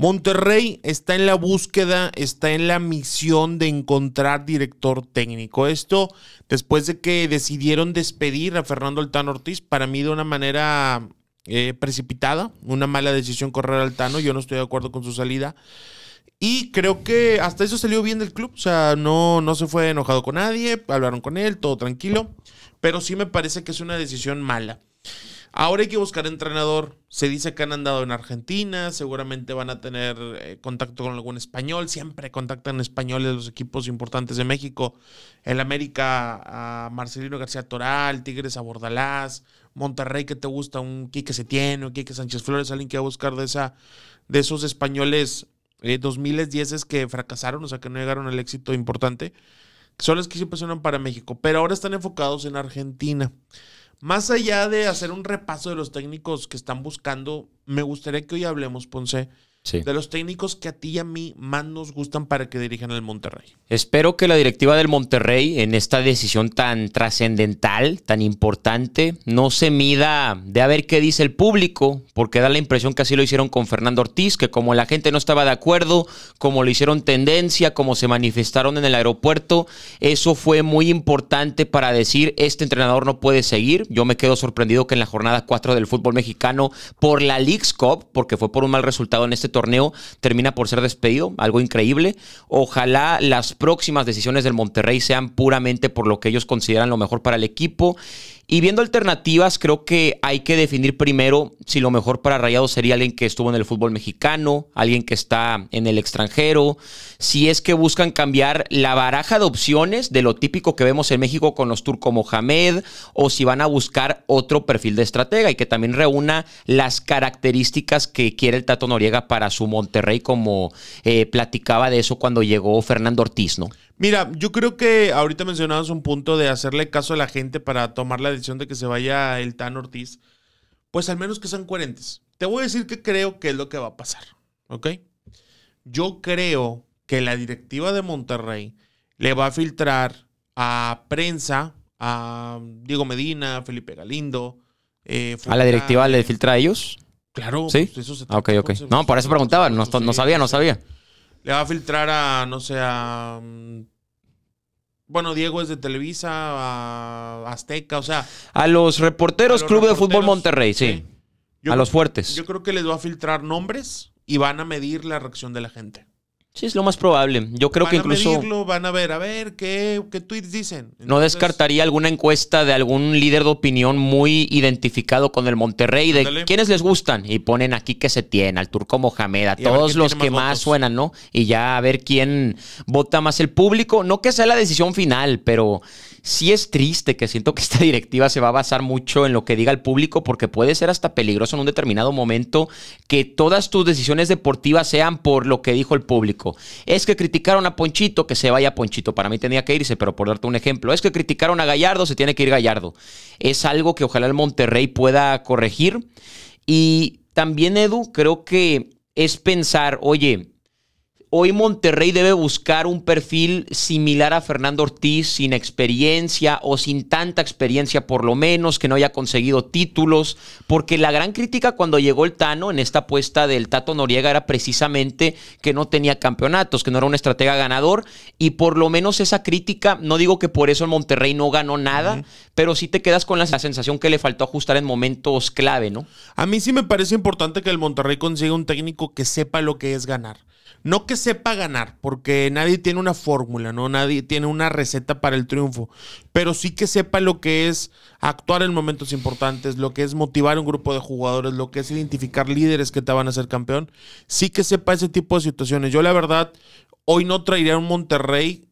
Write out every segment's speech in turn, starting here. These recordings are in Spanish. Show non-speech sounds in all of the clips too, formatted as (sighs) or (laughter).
Monterrey está en la búsqueda, está en la misión de encontrar director técnico. Esto después de que decidieron despedir a Fernando Altano Ortiz, para mí de una manera eh, precipitada, una mala decisión correr al Tano, yo no estoy de acuerdo con su salida. Y creo que hasta eso salió bien del club, o sea, no, no se fue enojado con nadie, hablaron con él, todo tranquilo, pero sí me parece que es una decisión mala. Ahora hay que buscar entrenador. Se dice que han andado en Argentina, seguramente van a tener eh, contacto con algún español. Siempre contactan españoles los equipos importantes de México. El América a Marcelino García Toral, Tigres a Bordalás, Monterrey que te gusta, un Quique Setién, un Quique Sánchez Flores, alguien que va a buscar de, esa, de esos españoles 2010 eh, que fracasaron, o sea que no llegaron al éxito importante. Son los que siempre son para México, pero ahora están enfocados en Argentina. Más allá de hacer un repaso de los técnicos que están buscando, me gustaría que hoy hablemos, Ponce, de los técnicos que a ti y a mí más nos gustan para que dirijan el Monterrey. Espero que la directiva del Monterrey en esta decisión tan trascendental, tan importante, no se mida de a ver qué dice el público, porque da la impresión que así lo hicieron con Fernando Ortiz, que como la gente no estaba de acuerdo, como lo hicieron tendencia, como se manifestaron en el aeropuerto, eso fue muy importante para decir, este entrenador no puede seguir. Yo me quedo sorprendido que en la jornada 4 del fútbol mexicano, por la Leagues Cup, porque fue por un mal resultado en este torneo termina por ser despedido, algo increíble. Ojalá las próximas decisiones del Monterrey sean puramente por lo que ellos consideran lo mejor para el equipo y viendo alternativas, creo que hay que definir primero si lo mejor para Rayado sería alguien que estuvo en el fútbol mexicano, alguien que está en el extranjero, si es que buscan cambiar la baraja de opciones de lo típico que vemos en México con los como Mohamed, o si van a buscar otro perfil de estratega y que también reúna las características que quiere el Tato Noriega para su Monterrey, como eh, platicaba de eso cuando llegó Fernando Ortiz, ¿no? Mira, yo creo que ahorita mencionabas un punto de hacerle caso a la gente para tomar la decisión de que se vaya el Tan Ortiz. Pues al menos que sean coherentes. Te voy a decir que creo que es lo que va a pasar. ¿Ok? Yo creo que la directiva de Monterrey le va a filtrar a prensa, a Diego Medina, Felipe Galindo. Eh, ¿A la directiva le filtra a ellos? Claro. Sí. Pues eso se ah, ok, ok. No, por eso preguntaba, no pues, sabía, no sabía le va a filtrar a, no sé, a... Mm, bueno, Diego es de Televisa, a Azteca, o sea... A los reporteros Club de Fútbol Monterrey, sí. a los fuertes. Yo creo que les va a filtrar nombres y van a medir la reacción de la gente. Sí, es lo más probable. Yo creo que incluso. A van a ver, a ver, ¿qué, qué tweets dicen? No descartaría alguna encuesta de algún líder de opinión muy identificado con el Monterrey, de quiénes les gustan. Y ponen aquí que se tiene, al Turco Mohamed, a todos los que más suenan, ¿no? Y ya a ver quién vota más el público. No que sea la decisión final, pero sí es triste que siento que esta (laughs) directiva se va a basar mucho en lo que diga el público porque puede ser hasta peligroso en un determinado momento que todas tus decisiones deportivas sean por lo que dijo el público. Es que criticaron a Ponchito, que se vaya Ponchito. Para mí tenía que irse, pero por darte un ejemplo. Es que criticaron a Gallardo, se tiene que ir Gallardo. Es algo que ojalá el Monterrey pueda corregir. Y también, Edu, creo que es pensar, oye, hoy Monterrey debe buscar un perfil similar a Fernando Ortiz, sin experiencia o sin tanta experiencia por lo menos, que no haya conseguido títulos, porque la gran crítica cuando llegó el Tano en esta apuesta del Tato Noriega era precisamente que no tenía campeonatos, que no era un estratega ganador, y por lo menos esa crítica, no digo que por eso el Monterrey no ganó nada, pero sí te quedas con la, la sensación que le faltó ajustar en momentos clave, ¿no? A mí sí me parece importante que el Monterrey consiga un técnico que sepa lo que es ganar no que sepa ganar, porque nadie tiene una fórmula, ¿no? Nadie tiene una receta para el triunfo, pero sí que sepa lo que es actuar en momentos importantes, lo que es motivar un grupo de jugadores, lo que es identificar líderes que te van a ser campeón, sí que sepa ese tipo de situaciones. Yo la verdad, hoy no traería un Monterrey,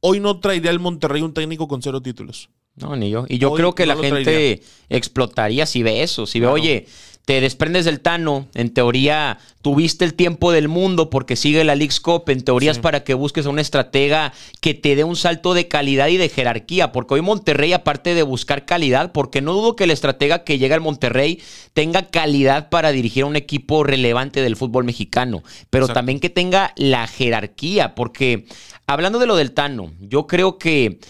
hoy no traería al Monterrey un técnico con cero títulos. No, ni yo. Y yo creo que la gente explotaría si ve eso, si ve, oye, te desprendes del Tano, en teoría tuviste el tiempo del mundo porque sigue la League's Cup, en teoría es para que busques a una estratega que te dé un salto de calidad y de jerarquía, porque hoy Monterrey, aparte de buscar calidad, porque no dudo que el estratega que llega al Monterrey tenga calidad para dirigir a un equipo relevante del fútbol mexicano, pero también que tenga la jerarquía, porque hablando de lo del Tano, yo creo que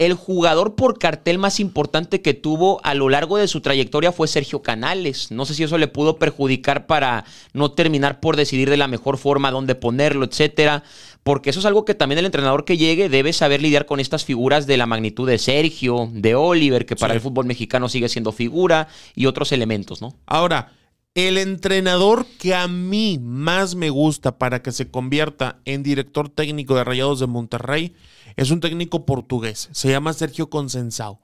el jugador por cartel más importante que tuvo a lo largo de su trayectoria fue Sergio Canales. No sé si eso le pudo perjudicar para no terminar por decidir de la mejor forma dónde ponerlo, etcétera. Porque eso es algo que también el entrenador que llegue debe saber lidiar con estas figuras de la magnitud de Sergio, de Oliver, que para el fútbol mexicano sigue siendo figura, y otros elementos, ¿no? Ahora, el entrenador que a mí más me gusta para que se convierta en director técnico de Rayados de Monterrey es un técnico portugués. Se llama Sergio Consensao.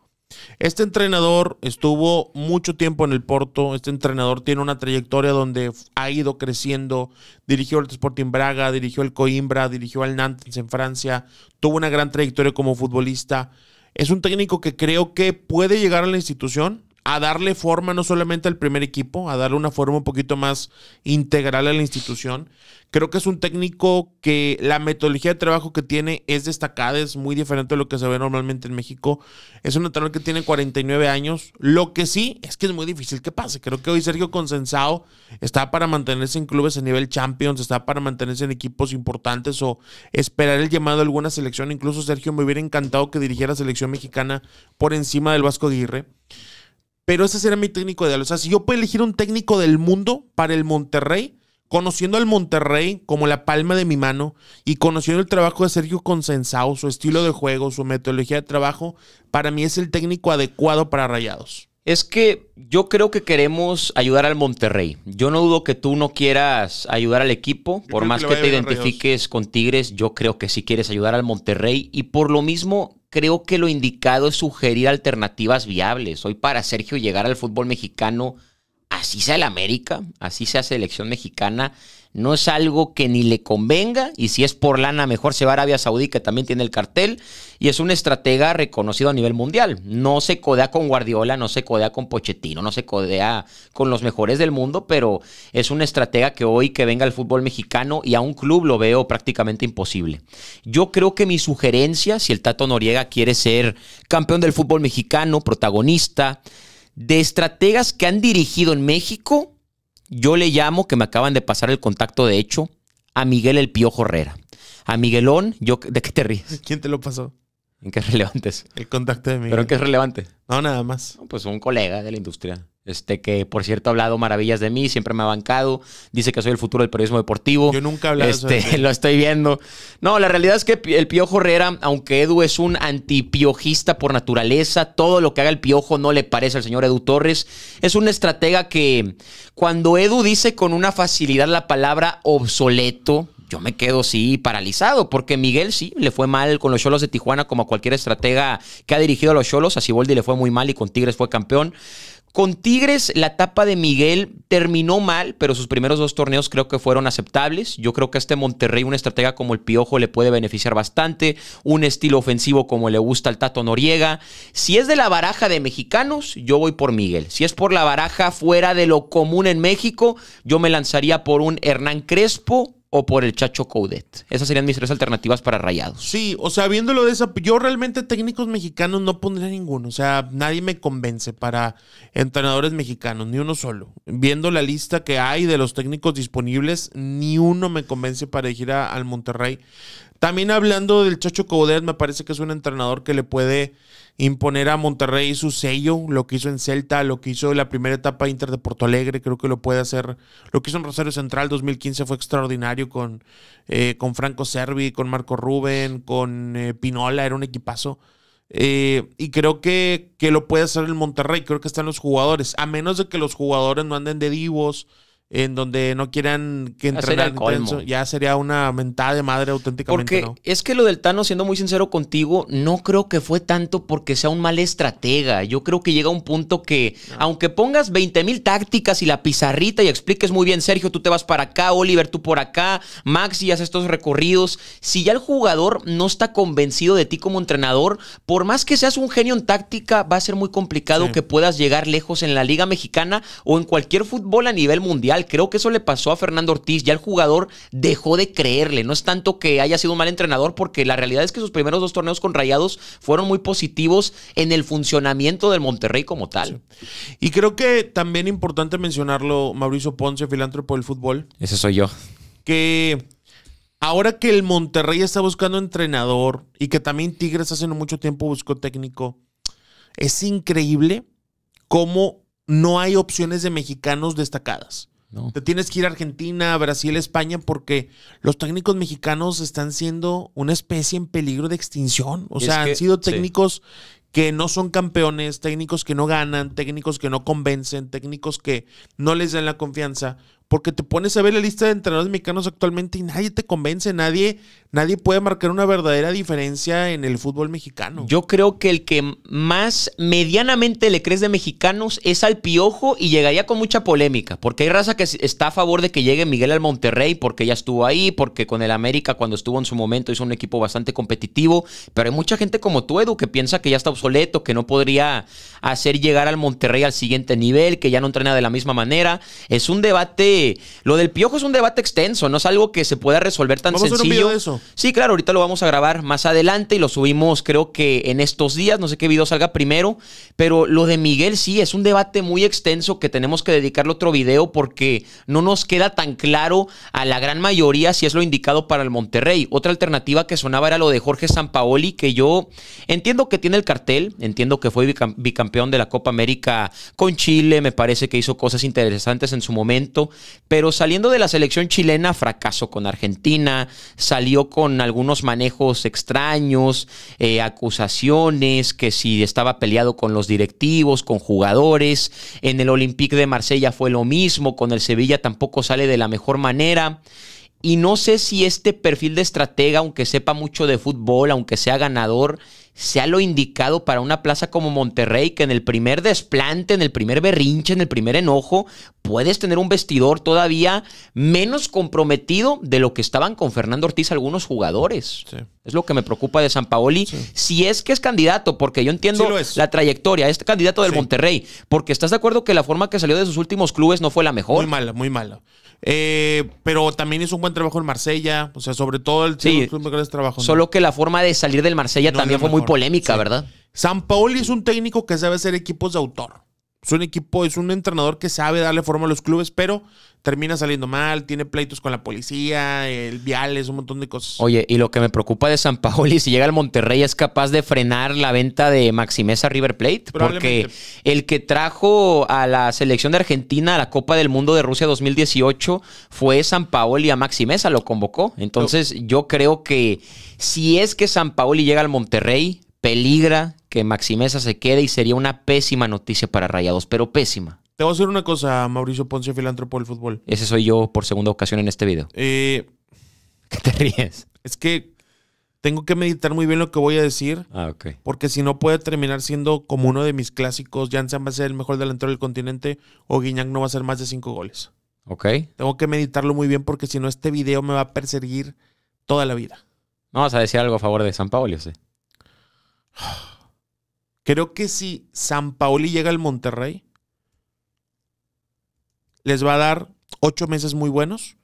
Este entrenador estuvo mucho tiempo en el Porto. Este entrenador tiene una trayectoria donde ha ido creciendo. Dirigió el Sporting Braga, dirigió el Coimbra, dirigió al Nantes en Francia. Tuvo una gran trayectoria como futbolista. Es un técnico que creo que puede llegar a la institución a darle forma no solamente al primer equipo, a darle una forma un poquito más integral a la institución. Creo que es un técnico que la metodología de trabajo que tiene es destacada, es muy diferente a lo que se ve normalmente en México. Es un entrenador que tiene 49 años. Lo que sí es que es muy difícil que pase. Creo que hoy Sergio Consensado está para mantenerse en clubes a nivel Champions, está para mantenerse en equipos importantes o esperar el llamado a alguna selección. Incluso Sergio me hubiera encantado que dirigiera selección mexicana por encima del Vasco Aguirre. Pero ese será mi técnico ideal. O sea, si yo puedo elegir un técnico del mundo para el Monterrey, conociendo al Monterrey como la palma de mi mano y conociendo el trabajo de Sergio Consensao, su estilo de juego, su metodología de trabajo, para mí es el técnico adecuado para Rayados. Es que yo creo que queremos ayudar al Monterrey. Yo no dudo que tú no quieras ayudar al equipo, por más que, que te identifiques con Tigres, yo creo que sí quieres ayudar al Monterrey y por lo mismo creo que lo indicado es sugerir alternativas viables. Hoy para Sergio llegar al fútbol mexicano, así sea el América, así sea selección mexicana, no es algo que ni le convenga y si es por lana mejor se va a Arabia Saudí que también tiene el cartel y es un estratega reconocido a nivel mundial. No se codea con Guardiola, no se codea con Pochettino, no se codea con los mejores del mundo, pero es un estratega que hoy que venga al fútbol mexicano y a un club lo veo prácticamente imposible. Yo creo que mi sugerencia, si el Tato Noriega quiere ser campeón del fútbol mexicano, protagonista, de estrategas que han dirigido en México, yo le llamo, que me acaban de pasar el contacto de hecho, a Miguel el Piojo Herrera. A Miguelón, yo, ¿de qué te ríes? (laughs) ¿Quién te lo pasó? ¿En qué es relevante El contacto de Miguel. ¿Pero en qué es relevante? No, nada más. pues un colega de la industria. Este, que por cierto ha hablado maravillas de mí, siempre me ha bancado, dice que soy el futuro del periodismo deportivo. Yo nunca este, (laughs) Lo estoy viendo. No, la realidad es que el Piojo Herrera, aunque Edu es un antipiojista por naturaleza, todo lo que haga el Piojo no le parece al señor Edu Torres. Es un estratega que cuando Edu dice con una facilidad la palabra obsoleto, yo me quedo sí paralizado, porque Miguel sí le fue mal con los Cholos de Tijuana, como cualquier estratega que ha dirigido a los Cholos. A Siboldi le fue muy mal y con Tigres fue campeón. Con Tigres, la etapa de Miguel terminó mal, pero sus primeros dos torneos creo que fueron aceptables. Yo creo que a este Monterrey, una estratega como el Piojo, le puede beneficiar bastante. Un estilo ofensivo como le gusta al Tato Noriega. Si es de la baraja de mexicanos, yo voy por Miguel. Si es por la baraja fuera de lo común en México, yo me lanzaría por un Hernán Crespo o por el Chacho Coudet. Esas serían mis tres alternativas para Rayados. Sí, o sea, viéndolo de esa, yo realmente técnicos mexicanos no pondría ninguno. O sea, nadie me convence para entrenadores mexicanos, ni uno solo. Viendo la lista que hay de los técnicos disponibles, ni uno me convence para ir al Monterrey. También hablando del Chacho Coudet, me parece que es un entrenador que le puede imponer a Monterrey su sello, lo que hizo en Celta, lo que hizo en la primera etapa Inter de Porto Alegre, creo que lo puede hacer. Lo que hizo en Rosario Central 2015 fue extraordinario con, eh, con Franco Servi, con Marco Rubén, con eh, Pinola, era un equipazo. Eh, y creo que, que, lo puede hacer el Monterrey, creo que están los jugadores, a menos de que los jugadores no anden de divos, en donde no quieran que entrenar ya sería una mentada de madre auténticamente. Porque es que lo del Tano, siendo muy sincero contigo, no creo que fue tanto porque sea un mal estratega. Yo creo que llega un punto que, aunque pongas 20.000 mil tácticas y la pizarrita y expliques muy bien, Sergio, tú te vas para acá, Oliver, tú por acá, Max y haces estos recorridos. Si ya el jugador no está convencido de ti como entrenador, por más que seas un genio en táctica, va a ser muy complicado que puedas llegar lejos en la Liga Mexicana o en cualquier fútbol a nivel mundial. Creo que eso le pasó a Fernando Ortiz. Ya el jugador dejó de creerle. No es tanto que haya sido un mal entrenador, porque la realidad es que sus primeros dos torneos con Rayados fueron muy positivos en el funcionamiento del Monterrey como tal. Y creo que también importante mencionarlo, Mauricio Ponce, filántropo del fútbol. Ese soy yo. Que ahora que el Monterrey está buscando entrenador y que también Tigres hace mucho tiempo buscó técnico, es increíble cómo no hay opciones de mexicanos destacadas. Te tienes que ir a Argentina, Brasil, España, porque los técnicos mexicanos están siendo una especie en peligro de extinción. O sea, han sido técnicos que no son campeones, técnicos que no ganan, técnicos que no convencen, técnicos que no les dan la confianza, porque te pones a ver la lista de entrenadores mexicanos actualmente y nadie te convence, nadie, nadie puede marcar una verdadera diferencia en el fútbol mexicano. Yo creo que el que más medianamente le crees de mexicanos es al Piojo y llegaría con mucha polémica, porque hay raza que está a favor de que llegue Miguel al Monterrey porque ya estuvo ahí, porque con el América cuando estuvo en su momento hizo un equipo bastante competitivo, pero hay mucha gente como tú, Edu, que piensa que ya está obsoleto, que no podría hacer llegar al Monterrey al siguiente nivel, que ya no entrena de la misma manera. Es un debate lo del piojo es un debate extenso, no es algo que se pueda resolver tan sencillo. eso? Sí, claro, ahorita lo vamos a grabar más adelante y lo subimos, creo que en estos días, no sé qué video salga primero, pero lo de Miguel sí es un debate muy extenso que tenemos que dedicarle otro video porque no nos queda tan claro a la gran mayoría si es lo indicado para el Monterrey. Otra alternativa que sonaba era lo de Jorge Sampaoli, que yo entiendo que tiene el cartel, entiendo que fue bicampeón de la Copa América con Chile, me parece que hizo cosas interesantes en su momento, pero saliendo de la selección chilena, fracasó con Argentina, salió con algunos manejos extraños, eh, acusaciones, que si estaba peleado con los directivos, con jugadores. En el Olympique de Marsella fue lo mismo, con el Sevilla tampoco sale de la mejor manera. Y no sé si este perfil de estratega, aunque sepa mucho de fútbol, aunque sea ganador, sea lo indicado para una plaza como Monterrey, que en el primer desplante, en el primer berrinche, en el primer enojo, puedes tener un vestidor todavía menos comprometido de lo que estaban con Fernando Ortiz algunos jugadores. Es lo que me preocupa de San Paoli. Si es que es candidato, porque yo entiendo la trayectoria, este candidato del Monterrey, porque estás de acuerdo que la forma que salió de sus últimos clubes no fue la mejor. Muy mala, muy mala. Eh, pero también hizo un buen trabajo en Marsella, o sea, sobre todo el sí, club de trabajo. Solo que la forma de salir del Marsella también fue muy polémica, ¿verdad? San Paoli es un técnico que sabe hacer equipos de autor. Es un equipo, es un entrenador que sabe darle forma a los clubes, pero termina saliendo mal, tiene pleitos con la policía, el viales, un montón de cosas. Oye, y lo que me preocupa de San Paoli, (laughs) si llega al Monterrey, es capaz de frenar la venta de Maximeza River Plate, porque el que trajo a la selección de Argentina a la Copa del Mundo de Rusia 2018 fue San Paoli a Maximeza, lo convocó. Entonces, yo creo que si es que San Paoli llega al Monterrey, peligra que Maximeza se quede y sería una pésima noticia para Rayados, pero pésima. Te voy a decir una cosa, Mauricio Ponce, filántropo del fútbol. Ese soy yo por segunda ocasión en este video. Eh, (laughs) ¿Qué te ríes? Es que tengo que meditar muy bien lo que voy a decir. Ah, porque si no puede terminar siendo como uno de mis clásicos, Janssen va a ser el mejor delantero del continente o Guiñán no va a ser más de cinco goles. Ok. Tengo que meditarlo muy bien porque si no este video me va a perseguir toda la vida. ¿No vas a decir algo a favor de San Paolo, sí? (sighs) (sighs) (sighs) Creo que si San Paoli llega al Monterrey, les va a dar ocho meses muy buenos.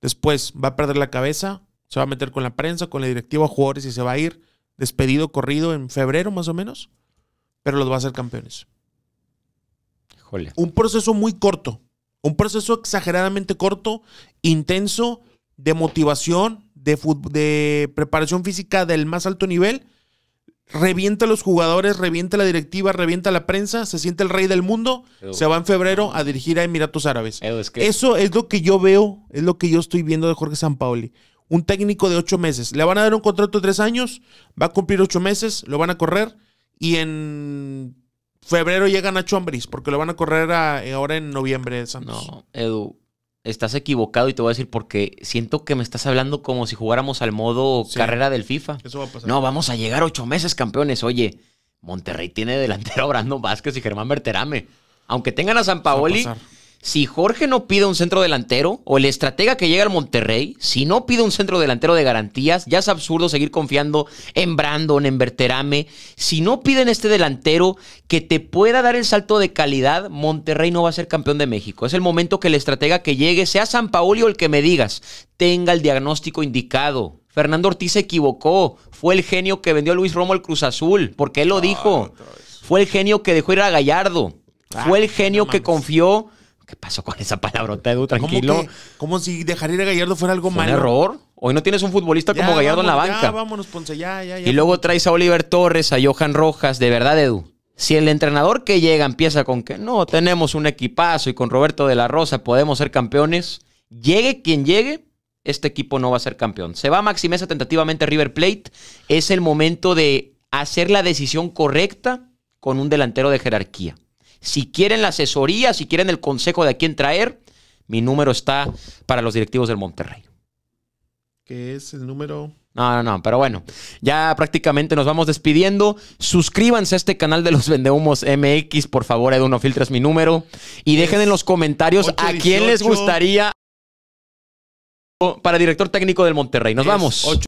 Después va a perder la cabeza, se va a meter con la prensa, con la directiva, jugadores y se va a ir despedido, corrido en febrero más o menos, pero los va a hacer campeones. Un proceso muy corto, un proceso exageradamente corto, intenso, de motivación, de, de preparación física del más alto nivel revienta a los jugadores, revienta la directiva, revienta la prensa, se siente el rey del mundo, se va en febrero a dirigir a Emiratos Árabes. Eso es lo que yo veo, es lo que yo estoy viendo de Jorge Sampaoli. Un técnico de ocho meses. Le van a dar un contrato de tres años, va a cumplir ocho meses, lo van a correr y en febrero llegan a Ambriz, porque lo van a correr eh, ahora en noviembre No, Edu, estás equivocado y te voy a decir porque siento que me estás hablando como si jugáramos al modo carrera del FIFA. Eso va a pasar. No, vamos a llegar ocho meses campeones. Oye, Monterrey tiene delantero Brandon Vázquez y Germán Berterame. Aunque tengan a San Paoli, si Jorge no pide un centro delantero o el estratega que llega al Monterrey, si no pide un centro delantero de garantías, ya es absurdo seguir confiando en Brandon, en Berterame. Si no piden este delantero que te pueda dar el salto de calidad, Monterrey no va a ser campeón de México. Es el momento que el estratega que llegue, sea San Paoli o el que me digas, tenga el diagnóstico indicado. Fernando Ortiz se equivocó. Fue el genio que vendió a Luis Romo al Cruz Azul, porque él lo dijo. Fue el genio que dejó ir a Gallardo. Ah, Fue el genio que confió ¿Qué pasó con esa palabrota, Edu? Tranquilo. como si dejar ir a Gallardo fuera algo malo? Un error. Hoy no tienes un futbolista como Gallardo en la banca. Ya, vámonos, Ponce, ya, ya, ya. Y luego traes a Oliver Torres, a Johan Rojas. De verdad, Edu. Si el entrenador que llega empieza con que no, tenemos un equipazo y con Roberto de la Rosa podemos ser campeones, llegue quien llegue, este equipo no va a ser campeón. Se va a Maximeza tentativamente River Plate. Es el momento de hacer la decisión correcta con un delantero de jerarquía. Si quieren la asesoría, si quieren el consejo de a quién traer, mi número está para los directivos del Monterrey. ¿Qué es el número? No, no, no, pero bueno, ya prácticamente nos vamos despidiendo. Suscríbanse a este canal de los Vendehumos MX, por favor, Edu, no filtres mi número. Y dejen en los comentarios a quién les gustaría para director técnico del Monterrey. Nos vamos.